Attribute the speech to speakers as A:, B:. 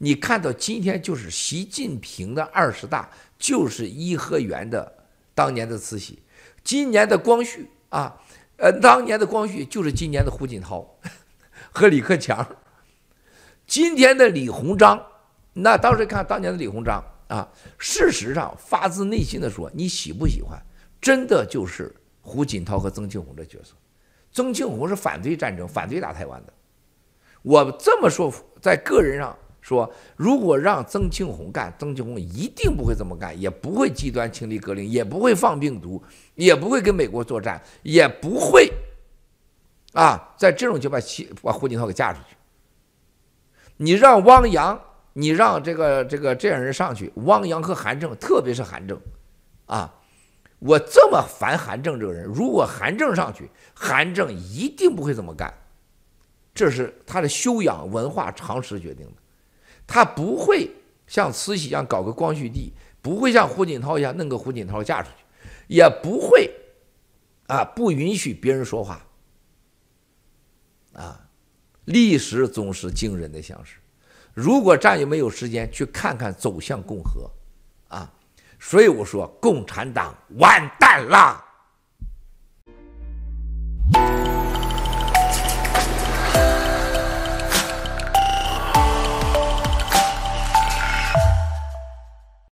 A: 你看到今天就是习近平的二十大，就是颐和园的当年的慈禧，今年的光绪啊，呃，当年的光绪就是今年的胡锦涛 和李克强，今天的李鸿章，那当时看当年的李鸿章啊，事实上发自内心的说，你喜不喜欢，真的就是胡锦涛和曾庆红的角色，曾庆红是反对战争、反对打台湾的，我这么说在个人上。说如果让曾庆红干，曾庆红一定不会这么干，也不会极端清理格林，也不会放病毒，也不会跟美国作战，也不会，啊，在这种情况下，把胡锦涛给嫁出去。你让汪洋，你让这个这个这样人上去，汪洋和韩正，特别是韩正，啊，我这么烦韩正这个人，如果韩正上去，韩正一定不会这么干，这是他的修养、文化常识决定的。他不会像慈禧一样搞个光绪帝，不会像胡锦涛一样弄个胡锦涛嫁出去，也不会，啊，不允许别人说话，啊，历史总是惊人的相似。如果战友没有时间去看看《走向共和》，啊，所以我说共产党完蛋啦。